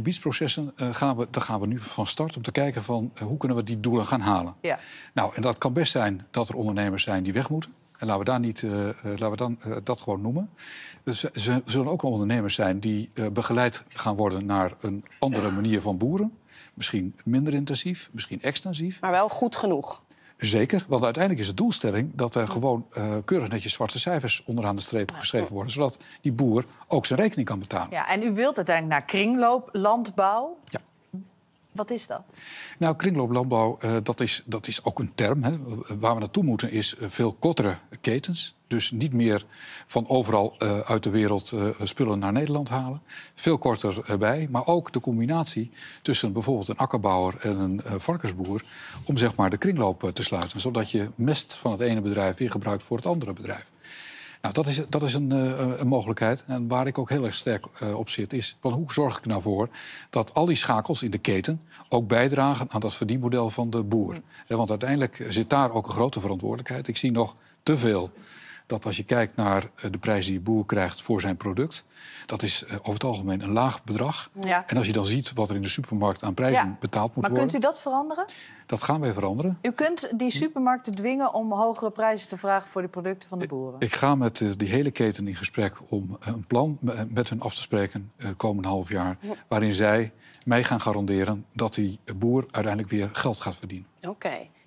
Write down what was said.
Gebiedsprocessen eh, gaan we, daar gaan we nu van start om te kijken van eh, hoe kunnen we die doelen gaan halen. Ja. Nou, en dat kan best zijn dat er ondernemers zijn die weg moeten. En laten we, daar niet, eh, laten we dan, dat gewoon noemen. Dus ze zullen ook ondernemers zijn die begeleid gaan worden naar een andere manier van boeren. Misschien minder intensief, misschien extensief. Maar wel goed genoeg. Zeker, want uiteindelijk is de doelstelling dat er gewoon eh, keurig netjes zwarte cijfers onderaan de streep geschreven worden, zodat die boer ook zijn rekening kan betalen. Ja, en u wilt uiteindelijk naar kringlooplandbouw. Ja. Wat is dat? Nou, kringlooplandbouw, uh, dat, is, dat is ook een term. Hè. Waar we naartoe moeten is eh, veel kortere ketens. Dus niet meer van overal eh, uit de wereld spullen naar Nederland halen. Veel korter erbij. Maar ook de combinatie tussen bijvoorbeeld een akkerbouwer en een varkensboer... om zeg maar de kringloop te sluiten. Zodat je mest van het ene bedrijf weer gebruikt voor het andere bedrijf. Nou, dat is, dat is een, eh, een, mogelijkheid. En waar ik ook heel erg sterk eh, op zit, is van hoe zorg ik nou voor dat al die schakels in de keten ook bijdragen aan dat verdienmodel van de boer. Eh, want uiteindelijk zit daar ook een grote verantwoordelijkheid. Ik zie nog te veel dat als je kijkt naar eh, de prijs die de boer krijgt voor zijn product, dat is eh, over het algemeen een laag bedrag. En als je dan ziet wat er in de supermarkt aan prijzen betaald moet maar worden. Maar kunt u dat veranderen? Dat gaan wij veranderen. U kunt die supermarkten dwingen om hogere prijzen te vragen voor de producten van de boeren? Ik ga met eh, die hele keten in gesprek om een plan met hun af te spreken komend komende half jaar. Waarin zij mij gaan garanderen dat die boer uiteindelijk weer geld gaat verdienen. Oké.